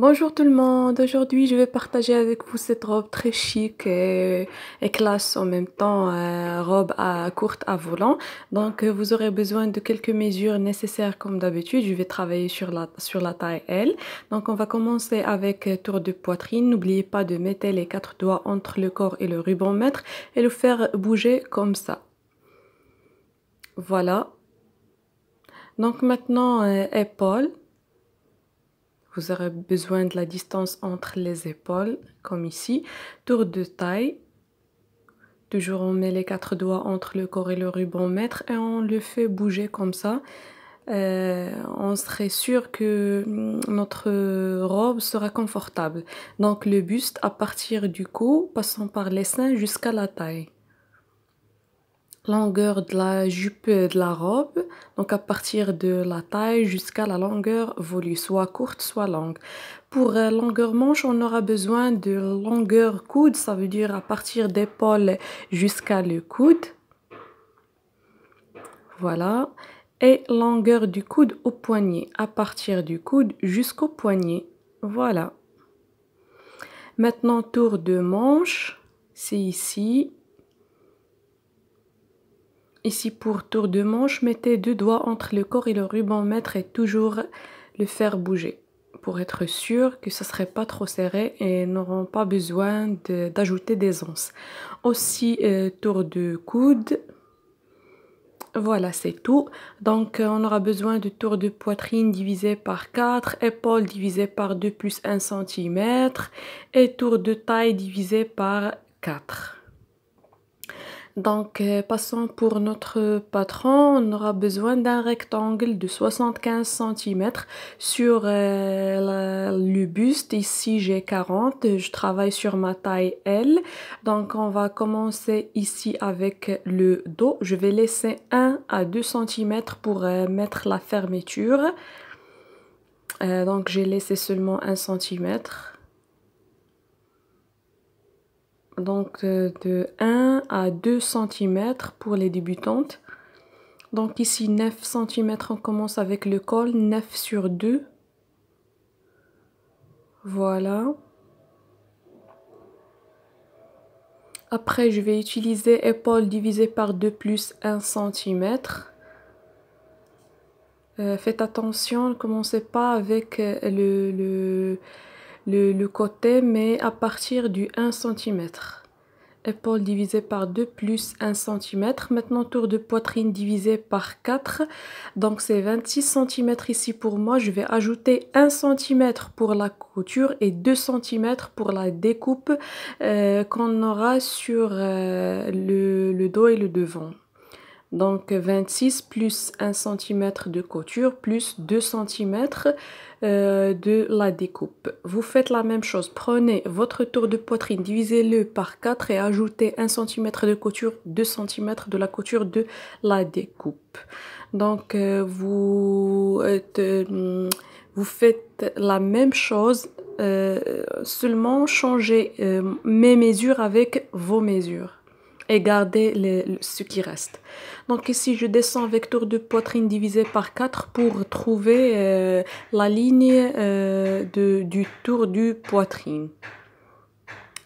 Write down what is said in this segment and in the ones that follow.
Bonjour tout le monde, aujourd'hui je vais partager avec vous cette robe très chic et, classe en même temps, euh, robe à courte à volant. Donc euh, vous aurez besoin de quelques mesures nécessaires comme d'habitude, je vais travailler sur la, sur la taille L. Donc on va commencer avec euh, tour de poitrine, n'oubliez pas de mettre les quatre doigts entre le corps et le ruban mètre et le faire bouger comme ça. Voilà. Donc maintenant épaules vous aurez besoin de la distance entre les épaules, comme ici. Tour de taille. Toujours on met les quatre doigts entre le corps et le ruban mètre et on le fait bouger comme ça. Euh, on serait sûr que mm, notre robe sera confortable. Donc le buste à partir du cou, passant par les seins jusqu'à la taille longueur de la jupe de la robe, donc à partir de la taille jusqu'à la longueur voulue, soit courte, soit longue. Pour euh, longueur manche, on aura besoin de longueur coude, ça veut dire à partir d'épaule jusqu'à le coude. Voilà. Et longueur du coude au poignet, à partir du coude jusqu'au poignet. Voilà. Maintenant, tour de manche, c'est ici. Ici pour tour de manche, mettez deux doigts entre le corps et le ruban maître et toujours le faire bouger pour être sûr que ça serait pas trop serré et n'auront pas besoin d'ajouter des onces. Aussi euh, tour de coude. Voilà, c'est tout. Donc euh, on aura besoin de tour de poitrine divisé par 4, épaule divisé par 2 plus 1 cm et tour de taille divisé par 4. Donc, euh, passons pour notre patron, on aura besoin d'un rectangle de 75 cm sur euh, le buste. Ici, j'ai 40, je travaille sur ma taille L. Donc, on va commencer ici avec le dos. Je vais laisser 1 à 2 cm pour euh, mettre la fermeture. donc, j'ai laissé seulement 1 cm donc euh, de 1 à 2 cm pour les débutantes. Donc ici 9 cm, on commence avec le col, 9 sur 2. Voilà. Après, je vais utiliser épaule divisée par 2 plus 1 cm. Euh, faites attention, ne commencez pas avec euh, le, le le, côté, mais à partir du 1 cm. Épaule divisé par 2 plus 1 cm. Maintenant, tour de poitrine divisé par 4. Donc, c'est 26 cm ici pour moi. Je vais ajouter 1 cm pour la couture et 2 cm pour la découpe euh, qu'on aura sur euh, le dos et le devant. Donc 26 plus 1 cm de couture plus 2 cm euh, de la découpe. Vous faites la même chose. Prenez votre tour de poitrine, divisez-le par 4 et ajoutez 1 cm de couture, 2 cm de la couture de la découpe. Donc euh, vous, euh, vous faites la même chose, seulement changez mes mesures avec vos mesures et garder ce qui reste. Donc ici, je descends avec tour de poitrine divisé par 4 pour trouver euh, la ligne euh, du tour du poitrine.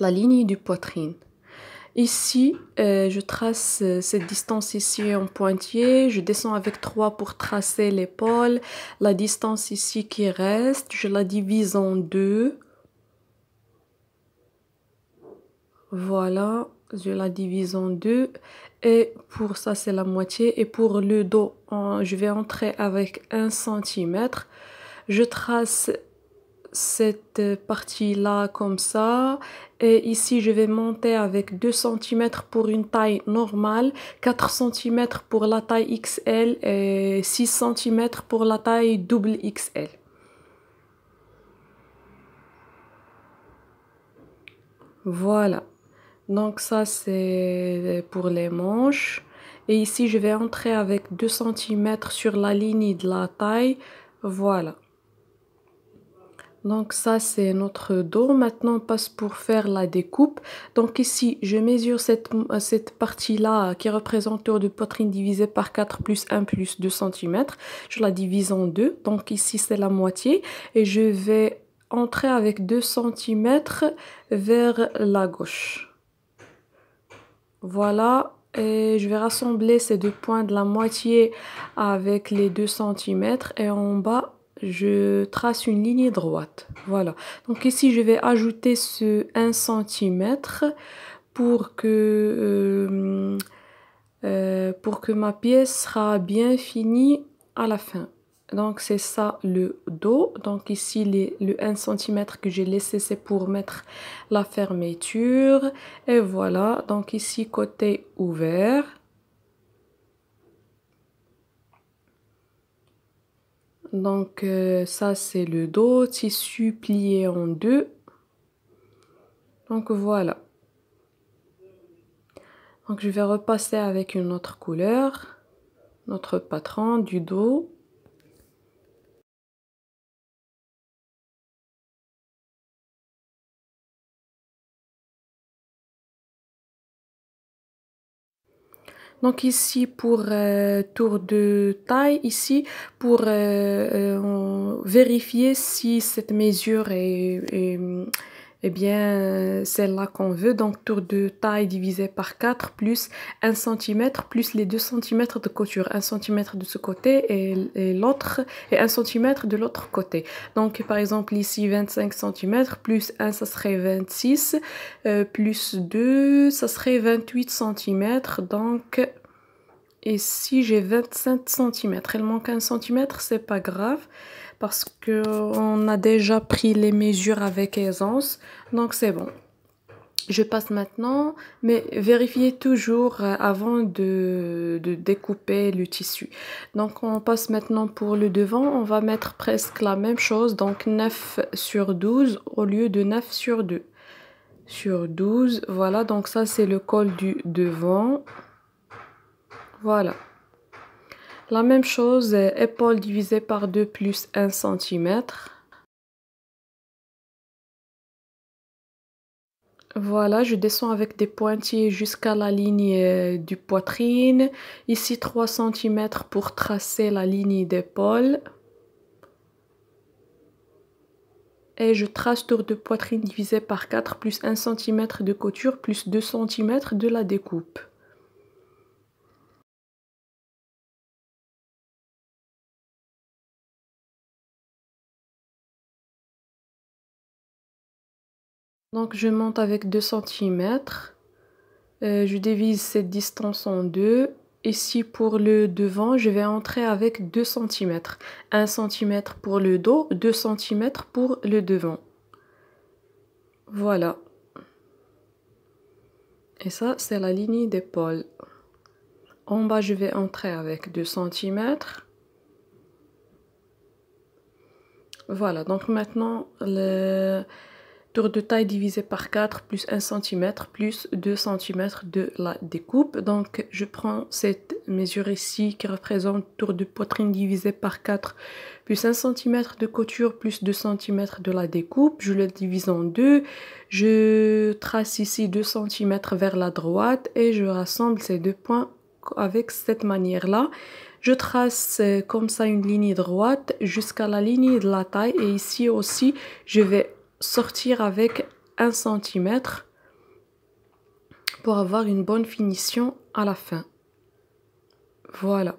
La ligne du poitrine. Ici, euh, je trace cette distance ici en pointier. Je descends avec 3 pour tracer l'épaule. La distance ici qui reste, je la divise en deux. Voilà, je la divise en deux et pour ça c'est la moitié et pour le dos je vais entrer avec un centimètre. je trace cette partie là comme ça et ici je vais monter avec 2 cm pour une taille normale 4 cm pour la taille XL et 6 cm pour la taille double XL voilà donc ça c'est pour les manches et ici je vais entrer avec 2 cm sur la ligne de la taille voilà donc ça c'est notre dos maintenant on passe pour faire la découpe donc ici je mesure cette, partie là qui représente tour de poitrine divisé par 4 plus 1 plus 2 cm je la divise en deux donc ici c'est la moitié et je vais entrer avec 2 cm vers la gauche voilà, et je vais rassembler ces deux points de la moitié avec les 2 cm et en bas je trace une ligne droite voilà donc ici je vais ajouter ce 1 cm pour que euh, euh, pour que ma pièce sera bien finie à la fin donc c'est ça le dos donc ici les, le 1 cm que j'ai laissé c'est pour mettre la fermeture et voilà donc ici côté ouvert donc euh, ça c'est le dos tissu plié en deux donc voilà donc je vais repasser avec une autre couleur notre patron du dos donc ici pour euh, tour de taille ici pour euh, euh, vérifier si cette mesure est, est eh bien, celle-là qu'on veut. Donc, tour de taille divisé par 4 plus 1 cm plus les 2 cm de couture. 1 cm de ce côté et, l'autre et 1 cm de l'autre côté. Donc, par exemple, ici 25 cm plus 1, ça serait 26, euh, plus 2, ça serait 28 cm. Donc, ici j'ai 25 cm. Il manque 1 cm, c'est pas grave parce qu'on a déjà pris les mesures avec aisance. Donc c'est bon. Je passe maintenant, mais vérifiez toujours euh, avant de, découper le tissu. Donc on passe maintenant pour le devant, on va mettre presque la même chose, donc 9 sur 12 au lieu de 9 sur 2. Sur 12, voilà, donc ça c'est le col du devant. Voilà. La même chose, épaule divisée par 2 plus 1 cm. Voilà, je descends avec des pointillés jusqu'à la ligne euh, du poitrine. Ici 3 cm pour tracer la ligne d'épaule. et je trace tour de poitrine divisé par 4 plus 1 cm de couture plus 2 cm de la découpe. Donc je monte avec 2 cm. Euh, je divise cette distance en deux. Ici pour le devant, je vais entrer avec 2 cm. 1 cm pour le dos, 2 cm pour le devant. Voilà. Et ça, c'est la ligne d'épaule. En bas, je vais entrer avec 2 cm. Voilà, donc maintenant, le, de taille divisé par 4 plus 1 cm plus 2 cm de la découpe. Donc je prends cette mesure ici qui représente tour de poitrine divisé par 4 plus 1 cm de couture plus 2 cm de la découpe. Je le divise en deux. Je trace ici 2 cm vers la droite et je rassemble ces deux points avec cette manière-là. Je trace euh, comme ça une ligne droite jusqu'à la ligne de la taille et ici aussi je vais sortir avec un centimètre pour avoir une bonne finition à la fin. Voilà.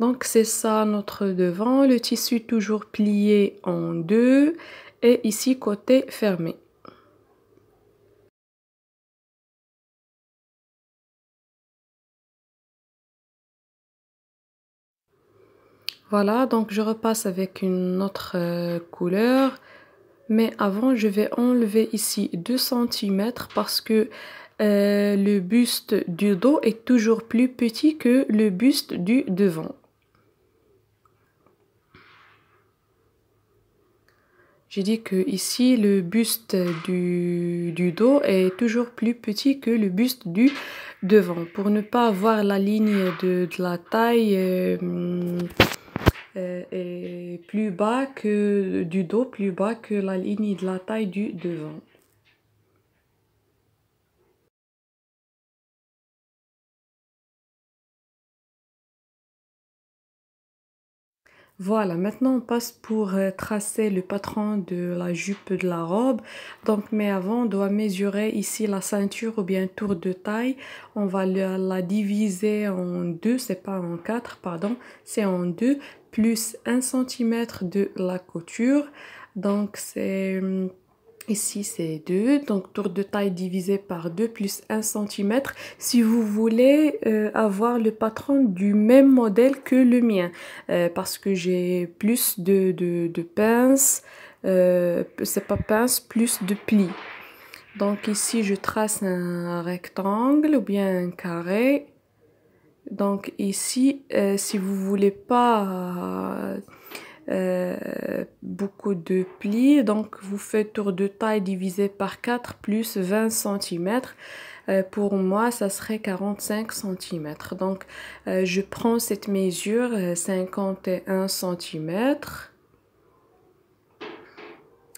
Donc c'est ça notre devant, le tissu toujours plié en deux et ici côté fermé. Voilà, donc je repasse avec une autre euh, couleur mais avant je vais enlever ici 2 cm parce que euh, le buste du dos est toujours plus petit que le buste du devant. J'ai dit que ici le buste du, du, dos est toujours plus petit que le buste du devant pour ne pas avoir la ligne de, la taille. Euh, et euh, plus bas que du dos, plus bas que la ligne de la taille du devant. Voilà, maintenant on passe pour euh, tracer le patron de la jupe de la robe. Donc, mais avant, on doit mesurer ici la ceinture ou bien tour de taille. On va la, diviser en deux, c'est pas en quatre, pardon, c'est en deux, plus un centimètre de la couture. Donc, c'est hum, Ici, c'est 2, donc tour de taille divisé par 2 plus 1 cm si vous voulez euh, avoir le patron du même modèle que le mien euh, parce que j'ai plus de, de, pinces, euh, c'est pas pince, plus de plis. Donc ici, je trace un rectangle ou bien un carré. Donc ici, si vous voulez pas beaucoup de plis. Donc vous faites tour de taille divisé par 4 plus 20 cm. Euh, pour moi, ça serait 45 cm. Donc euh, je prends cette mesure 51 euh, cm.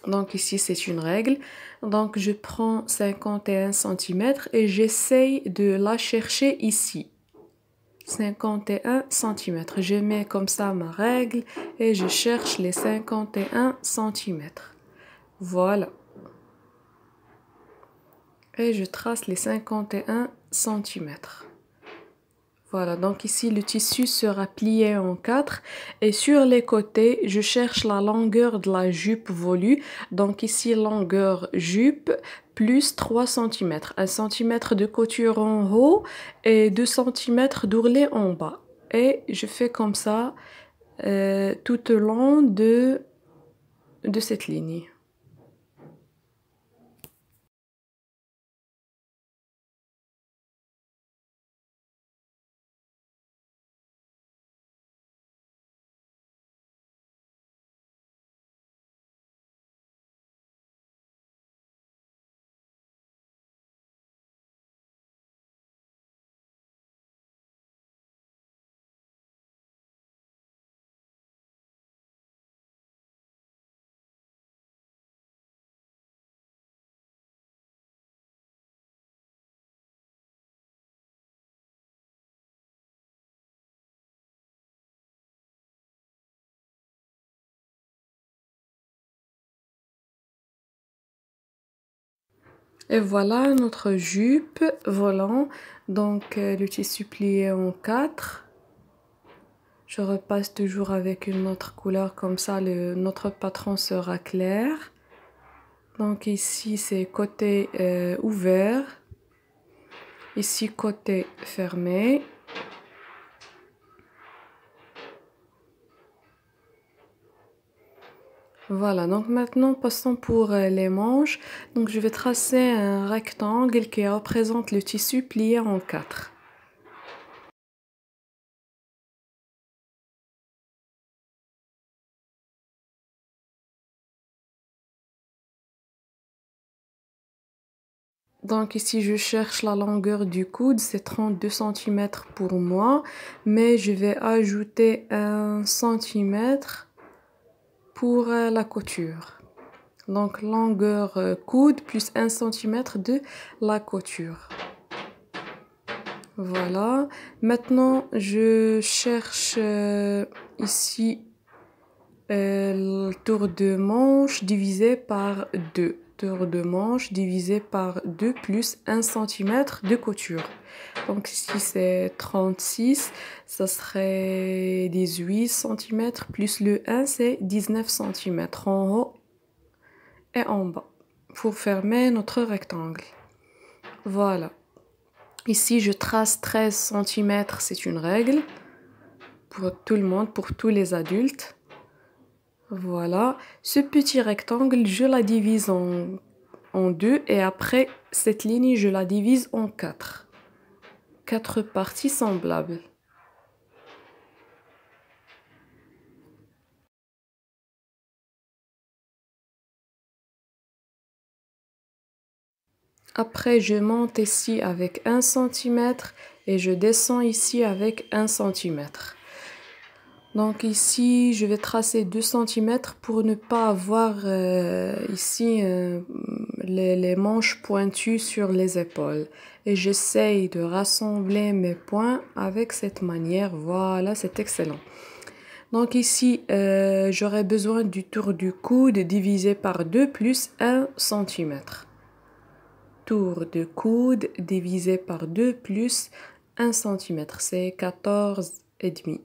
Donc ici, c'est une règle. Donc je prends 51 cm et j'essaye de la chercher ici. 51 cm. Je mets comme ça ma règle et je cherche les 51 cm. Voilà. Et je trace les 51 cm. Voilà, donc ici le tissu sera plié en quatre et sur les côtés, je cherche la longueur de la jupe volue. Donc ici, longueur jupe plus 3 cm. 1 cm de couture en haut et 2 cm d'ourlet en bas. Et je fais comme ça euh, tout au long de, de cette ligne. Et voilà notre jupe volant. Donc euh, le tissu plié en 4. Je repasse toujours avec une autre couleur comme ça le, notre patron sera clair. Donc ici c'est côté euh, ouvert. Ici côté fermé. Voilà, donc maintenant passons pour euh, les manches. Donc je vais tracer un rectangle qui représente le tissu plié en quatre. Donc ici, je cherche la longueur du coude, c'est 32 cm pour moi, mais je vais ajouter un centimètre pour euh, la couture. Donc longueur euh, coude plus un cm de la couture. Voilà. Maintenant, je cherche euh, ici le tour de manche divisé par deux de manche divisé par 2 plus 1 cm de couture. Donc si c'est 36, ça serait 18 cm plus le 1, c'est 19 cm en haut et en bas pour fermer notre rectangle. Voilà. Ici, je trace 13 cm, c'est une règle pour tout le monde, pour tous les adultes. Voilà, ce petit rectangle, je la divise en, deux et après cette ligne, je la divise en quatre. Quatre parties semblables. Après, je monte ici avec un centimètre et je descends ici avec un centimètre donc ici je vais tracer 2 cm pour ne pas avoir euh, ici euh, les, manches pointues sur les épaules et j'essaye de rassembler mes points avec cette manière voilà c'est excellent donc ici euh, j'aurais besoin du tour du coude divisé par 2 plus 1 cm tour de coude divisé par 2 plus 1 cm c'est 14 et demi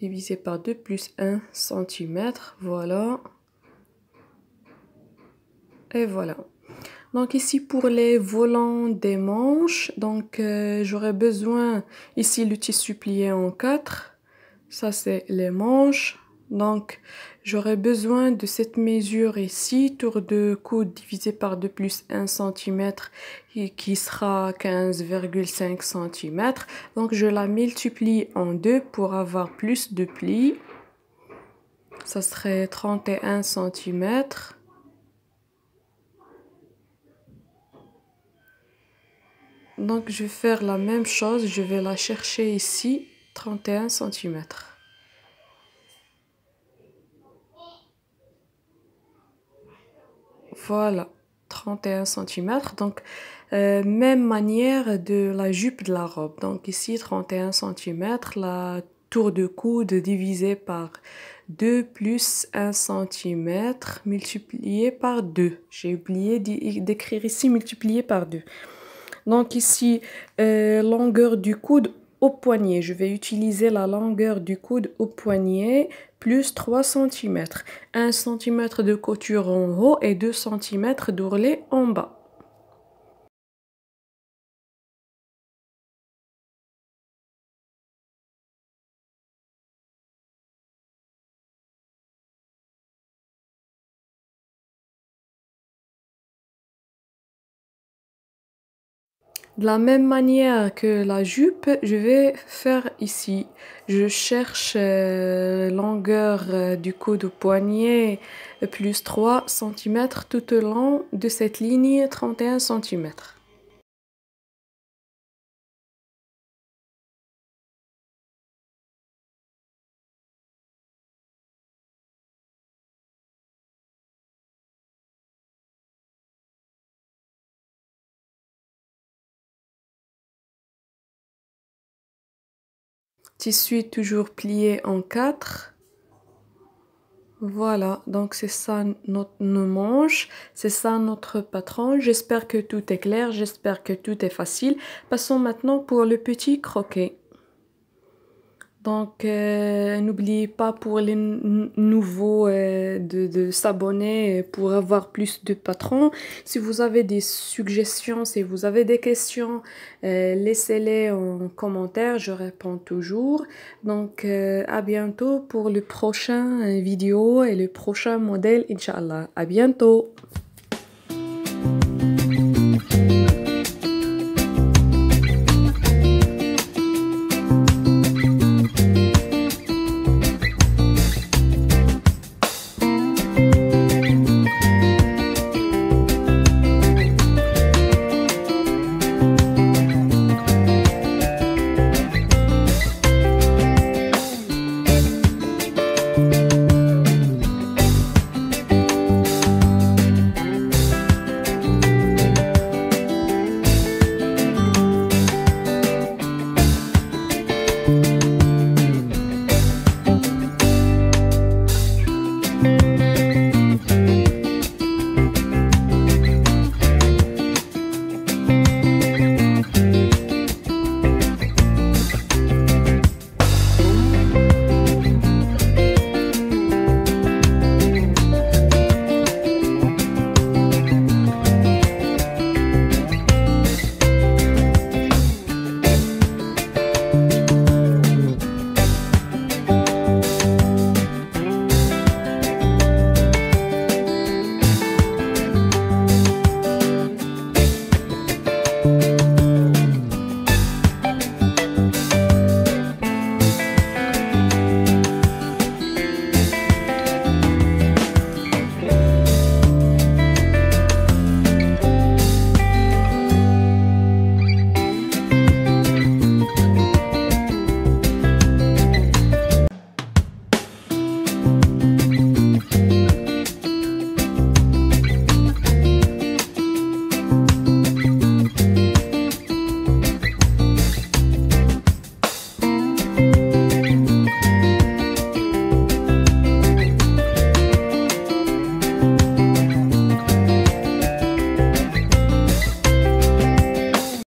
divisé par 2 plus 1 cm. Voilà. Et voilà. Donc ici pour les volants des manches, donc euh, j'aurais besoin ici l'outil supplié en 4. Ça c'est les manches. Donc J'aurai besoin de cette mesure ici, tour de coude divisé par 2 plus 1 cm qui sera 15,5 cm. Donc je la multiplie en deux pour avoir plus de plis. Ça serait 31 cm. Donc je vais faire la même chose, je vais la chercher ici, 31 cm. Voilà, 31 cm. Donc, euh, même manière de la jupe de la robe. Donc ici, 31 cm, la tour de coude divisé par 2 plus 1 cm multiplié par 2. J'ai oublié d'écrire ici multiplié par 2. Donc ici, euh, longueur du coude au poignet. Je vais utiliser la longueur du coude au poignet plus 3 cm. 1 cm de couture en haut et 2 cm d'ourlet en bas. De la même manière que la jupe, je vais faire ici. Je cherche euh, longueur euh, du coude au poignet plus 3 cm tout au long de cette ligne 31 cm. suis toujours plié en quatre. Voilà, donc c'est ça notre manche, c'est ça notre patron. J'espère que tout est clair, j'espère que tout est facile. Passons maintenant pour le petit croquet. Donc, euh, n'oubliez pas pour les nouveaux euh, de, s'abonner euh, pour avoir plus de patrons. Si vous avez des suggestions, si vous avez des questions, laissez-les en commentaire, je réponds toujours. Donc, à bientôt pour le prochain vidéo et le prochain modèle, Inch'Allah. À bientôt!